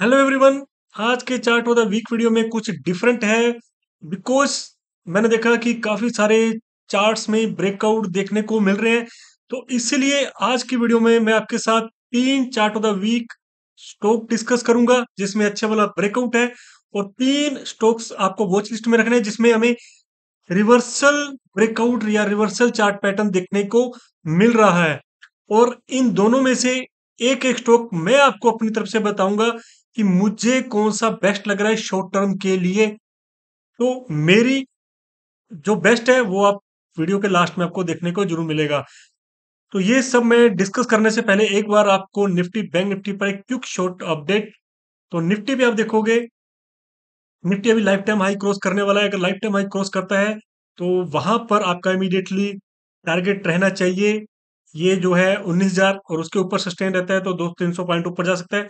hello everyone आज के chart of the week video में कुछ डिफरेंट है बिकॉज मैंने देखा कि काफी सारे चार्ट्स में ब्रेकआउट देखने को मिल रहे हैं तो इसीलिए आज की वीडियो में मैं आपके साथ तीन chart of the week stock discuss करूंगा जिसमें अच्छा वाला ब्रेकआउट है और तीन स्टॉक्स आपको वॉच लिस्ट में रखने जिसमें हमें रिवर्सल ब्रेकआउट या रिवर्सल चार्ट पैटर्न देखने को मिल रहा है और इन दोनों में से एक एक स्टॉक मैं आपको अपनी तरफ से बताऊंगा कि मुझे कौन सा बेस्ट लग रहा है शॉर्ट टर्म के लिए तो मेरी जो बेस्ट है वो आप वीडियो के लास्ट में आपको देखने को जरूर मिलेगा तो ये सब मैं डिस्कस करने से पहले एक बार आपको निफ्टी बैंक निफ्टी पर एक क्विक शॉर्ट अपडेट तो निफ्टी पे आप देखोगे निफ्टी अभी लाइफ टाइम हाई क्रॉस करने वाला है अगर लाइफ टाइम हाई क्रॉस करता है तो वहां पर आपका इमीडिएटली टारगेट रहना चाहिए ये जो है 19000 और उसके ऊपर सस्टेन रहता है तो दो तीन सौ पॉइंट ऊपर जा सकता है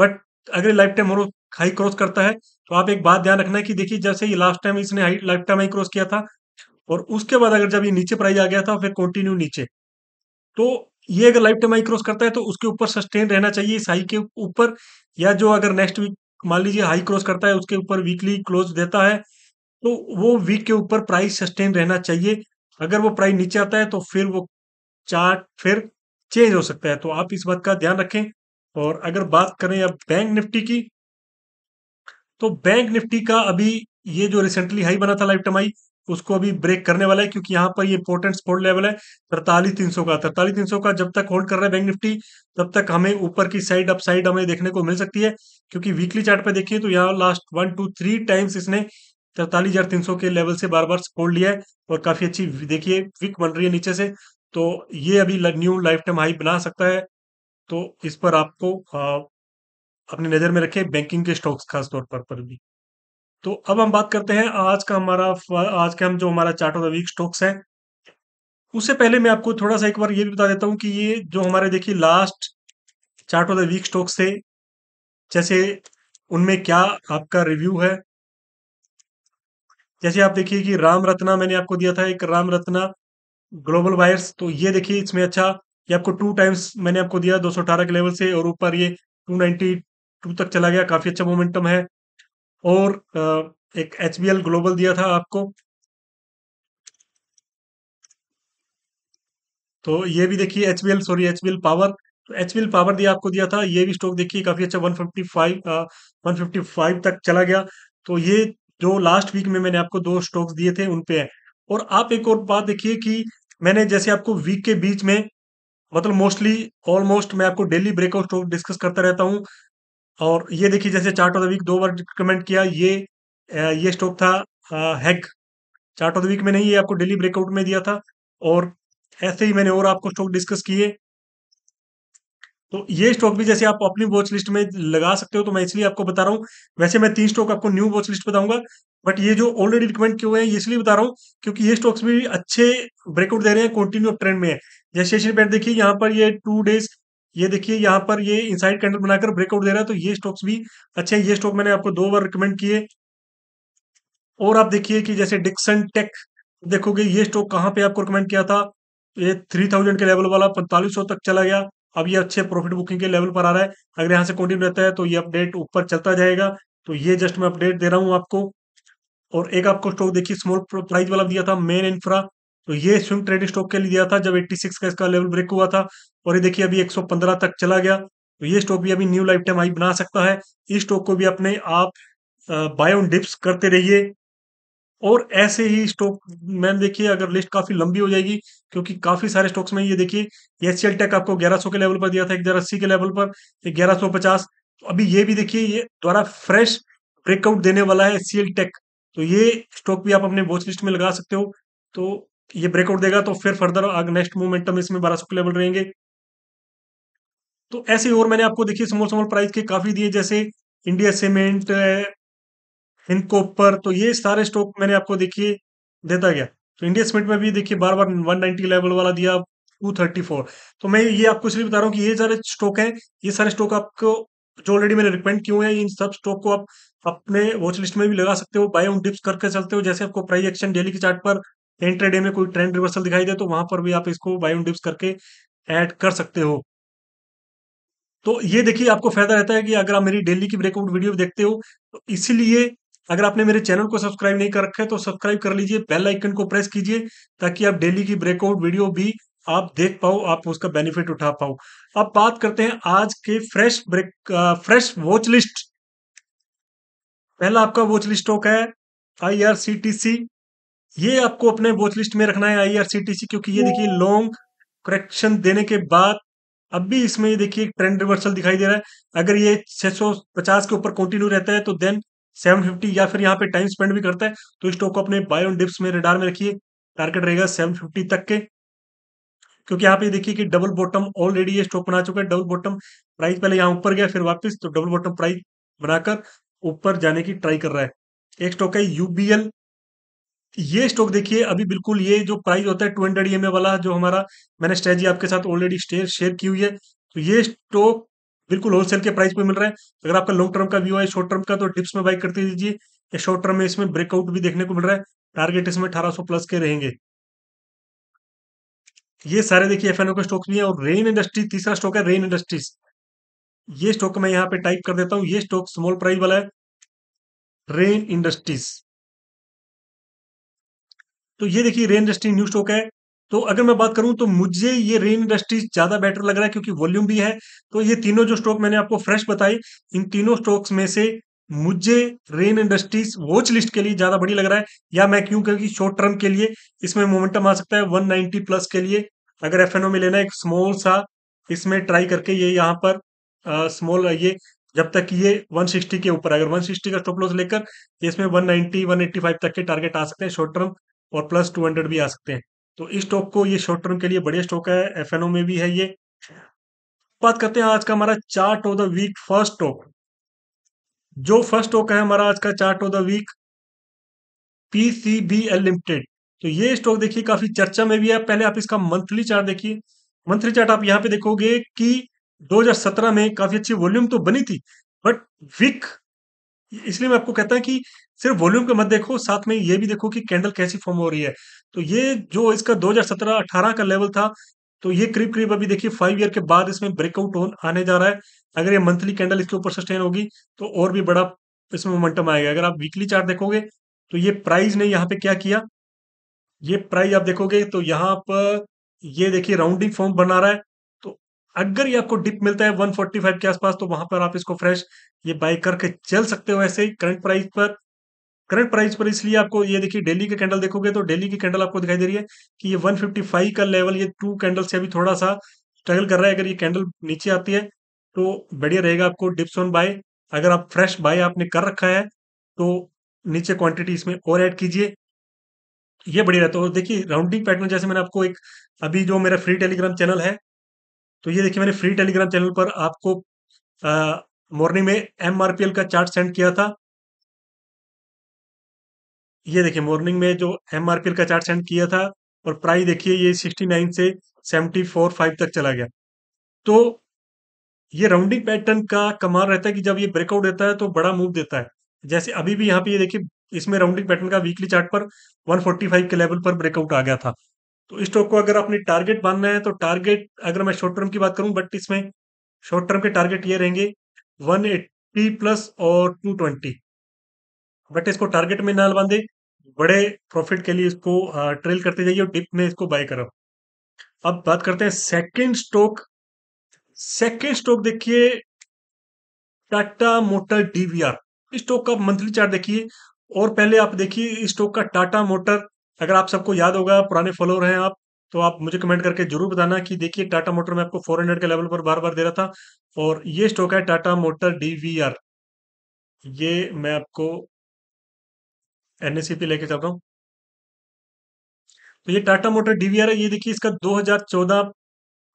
बट अगले लाइफ टाइम और हाई क्रॉस करता है तो आप एक बात ध्यान रखना है कि देखिए जैसे ये लास्ट टाइम इसने high lifetime high cross किया था और उसके बाद अगर जब ये नीचे प्राइस आ गया था फिर कंटिन्यू नीचे तो ये अगर लाइफ टाइम हाई क्रॉस करता है तो उसके ऊपर सस्टेन रहना चाहिए इस हाई के ऊपर या जो अगर नेक्स्ट वीक मान लीजिए हाई क्रॉस करता है उसके ऊपर वीकली क्लोज देता है तो वो वीक के ऊपर प्राइस सस्टेन रहना चाहिए अगर वो प्राइस नीचे आता है तो फिर वो चार्ट फिर चेंज हो सकता है तो आप इस बात का ध्यान रखें और अगर बात करें अब बैंक निफ्टी की तो बैंक निफ्टी का अभी ये जो रिसेंटली हाई बना था लाइफ टाइम हाई उसको अभी ब्रेक करने वाला है क्योंकि यहाँ पर ये इंपोर्टेंट स्पोर्ट लेवल है तरतालीस तीन सौ का तरतालीस तीन सौ का जब तक होल्ड कर रहा है बैंक निफ्टी तब तक हमें ऊपर की साइड अप साइड हमें देखने को मिल सकती है क्योंकि वीकली चार्ट पे देखिए तो यहाँ last one two three times इसने तरतालीस हजार तीन सौ के लेवल से बार बार सपोर्ट लिया है और काफी अच्छी देखिए विक बन रही है नीचे से तो ये अभी न्यू लाइफ टाइम हाई बना सकता है तो इस पर आपको अपनी नज़र में रखें बैंकिंग के स्टॉक्स खास तौर पर पर भी तो अब हम बात करते हैं आज का हमारा आज का हम जो हमारा chart of the week stocks है उससे पहले मैं आपको थोड़ा सा एक बार ये भी बता देता हूँ कि ये जो हमारे देखिए last chart of the week stocks थे जैसे उनमें क्या आपका रिव्यू है जैसे आप देखिए कि राम रत्ना मैंने आपको दिया था एक राम रत्ना ग्लोबल वायर्स तो ये देखिए इसमें अच्छा ये आपको टू टाइम्स मैंने आपको दिया दो के लेवल से और ऊपर ये 292 तक चला गया काफ़ी अच्छा मोमेंटम है और एक एच ग्लोबल दिया था आपको तो ये भी देखिए एच सॉरी एच पावर तो एच पावर दिया आपको दिया था ये भी स्टॉक देखिए काफ़ी अच्छा 155 आ, 155 तक चला गया तो ये जो लास्ट वीक में मैंने आपको दो स्टॉक्स दिए थे उनपे है और आप एक और बात देखिए कि मैंने जैसे आपको वीक के बीच में मतलब मोस्टली ऑलमोस्ट मैं आपको डेली ब्रेकआउट स्टॉक डिस्कस करता रहता हूँ और ये देखिए जैसे चार्ट ऑफ द वीक दो बार रिकमेंड किया ये ये स्टॉक था हैक चार्ट ऑफ द वीक में नहीं ये आपको डेली ब्रेकआउट में दिया था और ऐसे ही मैंने और आपको स्टॉक डिस्कस किए तो ये स्टॉक भी जैसे आप अपनी वॉच लिस्ट में लगा सकते हो तो मैं इसलिए आपको बता रहा हूँ वैसे मैं तीन स्टॉक आपको न्यू वॉच लिस्ट बताऊंगा बट ये जो ऑलरेडी रिकमेंड किए हुए हैं इसलिए बता रहा हूँ क्योंकि ये स्टॉक्स भी अच्छे ब्रेकआउट दे रहे हैं कंटिन्यू ट्रेंड में है जैसे सेशन देखिए यहाँ पर ये टू डेज ये देखिए यहाँ पर ये इनसाइड कैंडल बनाकर ब्रेकआउट दे रहा है तो ये स्टॉक्स भी अच्छे हैं ये स्टॉक मैंने आपको दो बार रिकमेंड किए और आप देखिए कि जैसे डिक्सन टेक देखोगे ये स्टॉक कहाँ पे आपको रिकमेंड किया था ये थ्री थाउजेंड के लेवल वाला पैंतालीस सौ तक चला गया अब ये अच्छे प्रॉफिट बुकिंग के लेवल पर आ रहा है अगर यहाँ से कंटिन्यू रहता है तो ये अपडेट ऊपर चलता जाएगा तो ये जस्ट मैं अपडेट दे रहा हूँ आपको और एक आपको स्टॉक देखिए स्मॉल प्राइस वाला दिया था मेन इंफ्रा तो ये स्विंग ट्रेडिंग स्टॉक के लिए दिया था जब 86 का इसका लेवल ब्रेक हुआ था और ये देखिए अभी 115 तक चला गया तो ये स्टॉक भी अभी न्यू लाइफ टाइम हाई बना सकता है इस स्टॉक को भी अपने आप बाय ऑन डिप्स करते रहिए और ऐसे ही स्टॉक मैम देखिए अगर लिस्ट काफी लंबी हो जाएगी क्योंकि काफी सारे स्टॉक्स में ये देखिए एस टेक आपको 1100 के लेवल पर दिया था एक अस्सी के लेवल पर ग्यारह सौ पचास तो अभी ये भी देखिए ये द्वारा फ्रेश ब्रेकआउट देने वाला है सीएल टेक तो ये स्टॉक भी आप अपने वॉच लिस्ट में लगा सकते हो तो ये ब्रेकआउट देगा तो फिर फर्दर नेक्स्ट मोमेंटम इसमें बारह सौ के लेवल रहेंगे तो ऐसे और मैंने आपको देखिए स्मॉल स्मॉल प्राइस के काफी दिए जैसे इंडिया सीमेंट हिंद कोपर तो ये सारे स्टॉक मैंने आपको देखिए देता गया तो इंडिया सीमेंट में भी देखिए बार बार 190 लेवल वाला दिया 234 तो मैं ये आपको इसलिए बता रहा हूँ कि ये सारे स्टॉक हैं ये सारे स्टॉक आपको जो ऑलरेडी मैंने रिकमेंड किए हैं इन सब स्टॉक को आप अपने वॉच लिस्ट में भी लगा सकते हो बाय ऑन डिप्स करके चलते हो जैसे आपको प्राइस एक्शन डेली के चार्ट पर इंट्राडे में कोई ट्रेंड रिवर्सल दिखाई दे तो वहां पर भी आप इसको बाय ऑन डिप्स करके ऐड कर सकते हो तो ये देखिए आपको फायदा रहता है कि अगर आप मेरी डेली की ब्रेकआउट वीडियो देखते हो तो इसीलिए अगर आपने मेरे चैनल को सब्सक्राइब नहीं कर रखा है तो सब्सक्राइब कर लीजिए बेल आइकन को प्रेस कीजिए ताकि आप डेली की ब्रेकआउट वीडियो भी आप देख पाओ आप उसका बेनिफिट उठा पाओ अब बात करते हैं आज के फ्रेश ब्रेक आ, फ्रेश वॉच लिस्ट पहला आपका वॉच लिस्ट स्टॉक है I R C T C ये आपको अपने वॉच लिस्ट में रखना है आईआरसीटीसी क्योंकि ये देखिए लॉन्ग करेक्शन देने के बाद अब भी इसमें ये देखिए ट्रेंड रिवर्सल दिखाई दे रहा है अगर ये 650 के ऊपर कंटिन्यू रहता है तो देन 750 या फिर यहाँ पे टाइम स्पेंड भी करता है तो स्टॉक को अपने बायो डिप्स में रेडार में रखिए टारगेट रहेगा 750 तक के क्योंकि यहाँ पे देखिए कि डबल बॉटम ऑलरेडी ये स्टॉक बना चुका है डबल बॉटम प्राइस पहले यहाँ ऊपर गया फिर वापिस तो डबल बॉटम प्राइस बनाकर ऊपर जाने की ट्राई कर रहा है एक स्टॉक है यूबीएल ये स्टॉक देखिए अभी बिल्कुल ये जो प्राइस होता है टू हंड्रेड ई वाला जो हमारा मैंने स्ट्रेटी आपके साथ ऑलरेडी शेयर की हुई है तो ये स्टॉक बिल्कुल होलसेल के प्राइस पे मिल रहा है अगर आपका लॉन्ग टर्म का व्यू है शॉर्ट टर्म का तो डिप्स में बाई करते दीजिए या शॉर्ट टर्म में इसमें ब्रेकआउट भी देखने को मिल रहा है टारगेट इसमें अठारह प्लस के रहेंगे ये सारे देखिए एफ के स्टॉक भी है और रेन इंडस्ट्री तीसरा स्टॉक है रेन इंडस्ट्रीज ये स्टॉक मैं यहाँ पे टाइप कर देता हूँ ये स्टॉक स्मॉल प्राइस वाला है रेन इंडस्ट्रीज तो ये देखिए रेन इंडस्ट्री न्यू स्टॉक है तो अगर मैं बात करूं तो मुझे ये रेन इंडस्ट्रीज ज्यादा बेटर लग रहा है क्योंकि वॉल्यूम भी है तो ये तीनों जो स्टॉक मैंने आपको फ्रेश बताए इन तीनों स्टॉक्स में से मुझे रेन इंडस्ट्रीज वॉच लिस्ट के लिए ज्यादा बड़ी लग रहा है या मैं क्यों क्योंकि शॉर्ट टर्म के लिए इसमें मोमेंटम आ सकता है वन प्लस के लिए अगर एफ में लेना एक स्मॉल सा इसमें ट्राई करके ये यहाँ पर स्मॉल ये जब तक ये 160 के ऊपर अगर 160 का स्टॉप लॉस लेकर इसमें 190 185 तक के टारगेट आ सकते हैं शॉर्ट टर्म और प्लस टू हंड्रेड भी आ सकते हैं तो इस स्टॉक को ये शॉर्ट टर्म के लिए बढ़िया स्टॉक है एफ में भी है ये बात करते हैं आज का हमारा chart of the week first stock जो फर्स्ट स्टॉक है हमारा आज का chart of the week PCBL limited तो ये स्टॉक देखिए काफी चर्चा में भी है पहले आप इसका मंथली चार्ट देखिए मंथली चार्ट आप यहाँ पे देखोगे कि 2017 में काफी अच्छी वॉल्यूम तो बनी थी बट वीक इसलिए मैं आपको कहता हूं कि सिर्फ वॉल्यूम के मत देखो साथ में ये भी देखो कि कैंडल कैसी फॉर्म हो रही है तो ये जो इसका 2017-18 का लेवल था तो ये करीब करीब अभी देखिए फाइव ईयर के बाद इसमें ब्रेकआउट आने जा रहा है अगर ये मंथली कैंडल इसके ऊपर सस्टेन होगी तो और भी बड़ा इसमें मोमेंटम आएगा अगर आप वीकली चार्ट देखोगे तो ये प्राइस ने यहाँ पे क्या किया ये प्राइस आप देखोगे तो यहाँ पर ये देखिए राउंडिंग फॉर्म बना रहा है तो अगर ये आपको डिप मिलता है 145 के आसपास तो वहां पर आप इसको फ्रेश ये बाय करके चल सकते हो ऐसे ही करंट प्राइस पर करंट प्राइस पर इसलिए आपको ये देखिए डेली के कैंडल देखोगे तो डेली की कैंडल आपको दिखाई दे रही है कि ये 155 का लेवल ये टू कैंडल से अभी थोड़ा सा स्ट्रगल कर रहा है अगर ये कैंडल नीचे आती है तो बढ़िया रहेगा आपको डिप्स ऑन बाय अगर आप फ्रेश बाय आपने कर रखा है तो नीचे क्वांटिटी इसमें और ऐड कीजिए ये बढ़िया रहता है और देखिए राउंडिंग पैटर्न जैसे मैंने आपको एक अभी जो मेरा फ्री टेलीग्राम चैनल है तो ये देखिए मैंने फ्री टेलीग्राम चैनल पर आपको मॉर्निंग में एम का चार्ट सेंड किया था ये देखिए मॉर्निंग में जो एम का चार्ट सेंड किया था और प्राइस देखिए ये 69 से 74.5 तक चला गया तो ये राउंडिंग पैटर्न का कमाल रहता है कि जब ये ब्रेकआउट देता है तो बड़ा मूव देता है जैसे अभी भी यहाँ पे ये देखिए इसमें राउंडिंग पैटर्न का वीकली चार्ट पर 145 के लेवल पर ब्रेकआउट आ गया था तो इस स्टॉक को अगर अपनी टारगेट बांधना है तो टारगेट अगर मैं शॉर्ट टर्म की बात करूं बट इसमें शॉर्ट टर्म के टारगेट ये रहेंगे 180 प्लस और ट्वेंटी बट इसको टारगेट में ना बांधे बड़े प्रॉफिट के लिए इसको ट्रेल करते जाइए और डिप में इसको बाय करो अब बात करते हैं सेकंड स्टॉक सेकंड स्टॉक देखिए टाटा मोटर डीवीआर इस स्टॉक का मंथली चार्ट देखिए और पहले आप देखिए इस स्टॉक का टाटा मोटर अगर आप सबको याद होगा पुराने फॉलोअर हैं आप तो आप मुझे कमेंट करके जरूर बताना कि देखिए टाटा मोटर में आपको 400 के लेवल पर बार बार दे रहा था और ये स्टॉक है टाटा मोटर डीवीआर ये मैं आपको एनएसीपी लेके चल रहा हूँ तो ये टाटा मोटर डीवीआर है ये देखिए इसका 2014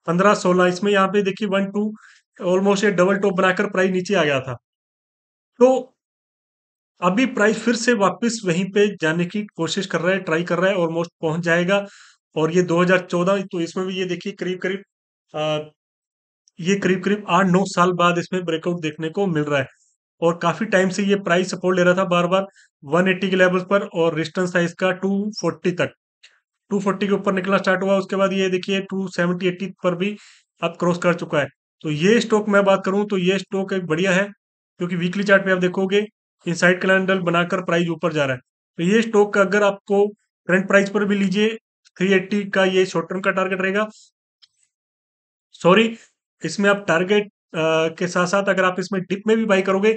15 16 इसमें यहाँ पे देखिए वन टू ऑलमोस्ट ये डबल टॉप बनाकर प्राइस नीचे आ गया था तो अभी प्राइस फिर से वापस वहीं पे जाने की कोशिश कर रहा है ट्राई कर रहा है ऑलमोस्ट पहुंच जाएगा और ये 2014 तो इसमें भी ये देखिए करीब करीब ये करीब करीब आठ नौ साल बाद इसमें ब्रेकआउट देखने को मिल रहा है और काफी टाइम से ये प्राइस सपोर्ट ले रहा था बार बार 180 के लेवल्स पर और रिस्टेंस साइज का 240 तक 240 के ऊपर निकलना स्टार्ट हुआ उसके बाद ये देखिए 270 80 पर भी अब क्रॉस कर चुका है तो ये स्टॉक मैं बात करूं तो ये स्टॉक एक बढ़िया है क्योंकि वीकली चार्ट पे आप देखोगे इन साइड कैलेंडर बनाकर प्राइस ऊपर जा रहा है तो ये स्टॉक का अगर आपको करंट प्राइस पर भी लीजिए थ्री का ये शॉर्ट टर्म का टारगेट रहेगा सॉरी इसमें आप टारगेट के साथ साथ अगर आप इसमें डिप में भी बाई करोगे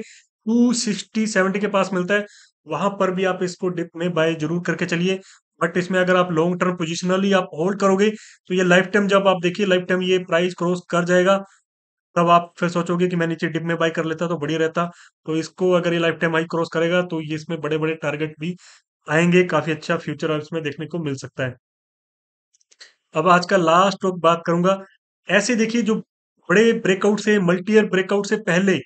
टू सिक्सटी सेवेंटी के पास मिलता है वहां पर भी आप इसको डिप में बाय जरूर करके चलिए बट इसमें अगर आप लॉन्ग टर्म पोजिशनली आप होल्ड करोगे तो ये लाइफ टाइम जब आप देखिए लाइफ टाइम ये प्राइस क्रॉस कर जाएगा तब आप फिर सोचोगे कि मैं नीचे डिप में बाय कर लेता तो बढ़िया रहता तो इसको अगर ये लाइफ टाइम हाई क्रॉस करेगा तो ये इसमें बड़े बड़े टारगेट भी आएंगे काफी अच्छा फ्यूचर इसमें देखने को मिल सकता है अब आज का लास्ट बात करूंगा ऐसे देखिए जो बड़े ब्रेकआउट से ईयर ब्रेकआउट से पहले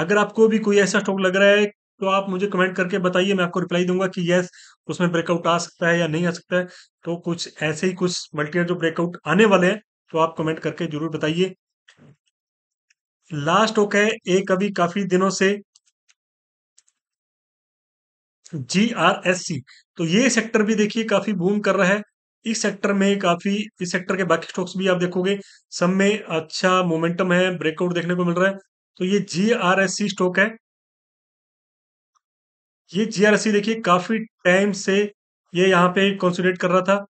अगर आपको भी कोई ऐसा स्टॉक लग रहा है तो आप मुझे कमेंट करके बताइए मैं आपको रिप्लाई दूंगा कि यस उसमें ब्रेकआउट आ सकता है या नहीं आ सकता है तो कुछ ऐसे ही कुछ मल्टीयर जो ब्रेकआउट आने वाले हैं तो आप कमेंट करके जरूर बताइए लास्ट स्टॉक है एक अभी काफी दिनों से जी आर एस सी तो ये सेक्टर भी देखिए काफी बूम कर रहा है इस सेक्टर में काफी इस सेक्टर के बाकी स्टॉक्स भी आप देखोगे सब में अच्छा मोमेंटम है ब्रेकआउट देखने को मिल रहा है तो ये G R S C stock है ये जी आर एस सी देखिए काफी टाइम से ये यहाँ पे कॉन्सुलेट कर रहा था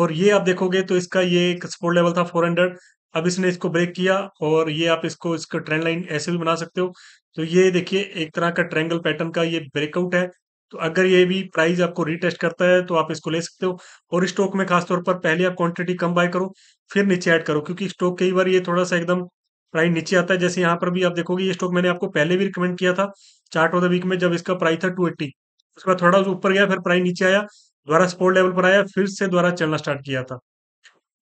और ये आप देखोगे तो इसका ये एक सपोर्ट लेवल था 400 अब इसने इसको ब्रेक किया और ये आप इसको इसका ट्रेंड लाइन ऐसे भी बना सकते हो तो ये देखिए एक तरह का ट्रेंगल पैटर्न का ये ब्रेकआउट है तो अगर ये भी प्राइस आपको रीटेस्ट करता है तो आप इसको ले सकते हो और स्टॉक में खासतौर पर पहले आप क्वांटिटी कम बाय करो फिर नीचे ऐड करो क्योंकि स्टॉक कई बार ये थोड़ा सा एकदम प्राइस नीचे आता है जैसे यहाँ पर भी आप देखोगे ये स्टॉक मैंने आपको पहले भी रिकमेंड किया था चार्ट ऑफ द वीक में जब इसका प्राइस था टू एट्टी उसके बाद थोड़ा ऊपर गया फिर प्राइस नीचे आया द्वारा सपोर्ट लेवल पर आया फिर से द्वारा चलना स्टार्ट किया था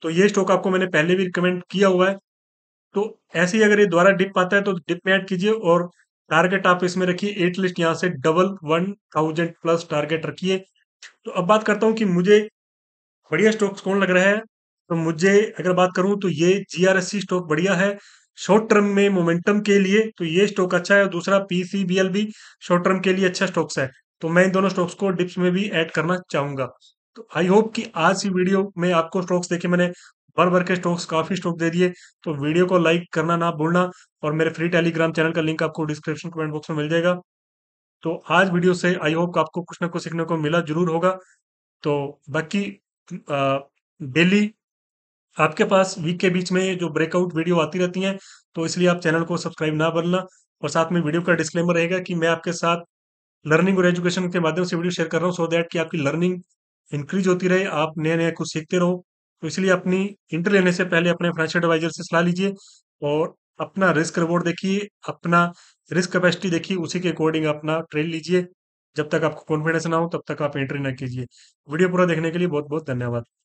तो ये स्टॉक आपको मैंने पहले भी रिकमेंड किया हुआ है तो ऐसे ही अगर ये द्वारा डिप आता है तो डिप में ऐड कीजिए और टारगेट आप इसमें रखिए एट लिस्ट यहाँ से double one thousand plus target रखिए तो अब बात करता हूँ कि मुझे बढ़िया स्टॉक्स कौन लग रहा है तो मुझे अगर बात करूँ तो ये जी स्टॉक बढ़िया है शॉर्ट टर्म में मोमेंटम के लिए तो ये स्टॉक अच्छा है और दूसरा पीसीबीएल भी शॉर्ट टर्म के लिए अच्छा स्टॉक्स है तो मैं इन दोनों स्टॉक्स को डिप्स में भी ऐड करना चाहूंगा तो आई होप कि आज की वीडियो में आपको स्टॉक्स देखे मैंने भर भर के स्टॉक्स काफी स्टॉक दे दिए तो वीडियो को लाइक करना ना भूलना और मेरे फ्री टेलीग्राम चैनल का लिंक आपको डिस्क्रिप्शन कमेंट बॉक्स में मिल जाएगा तो आज वीडियो से आई होप आपको कुछ ना कुछ सीखने को मिला जरूर होगा तो बाकी डेली आपके पास वीक के बीच में जो ब्रेकआउट वीडियो आती रहती हैं तो इसलिए आप चैनल को सब्सक्राइब ना बनना और साथ में वीडियो का डिस्क्लेमर रहेगा कि मैं आपके साथ लर्निंग और एजुकेशन के माध्यम से वीडियो शेयर कर रहा हूँ सो दैट कि आपकी लर्निंग इंक्रीज होती रहे आप नए नए कुछ सीखते रहो तो इसलिए अपनी इंटर लेने से पहले अपने फाइनेंशियल एडवाइजर से सलाह लीजिए और अपना रिस्क रिवॉर्ड देखिए अपना रिस्क कैपेसिटी देखिए उसी के अकॉर्डिंग अपना ट्रेड लीजिए जब तक आपको कॉन्फिडेंस ना हो तब तक आप एंट्री ना कीजिए वीडियो पूरा देखने के लिए बहुत बहुत धन्यवाद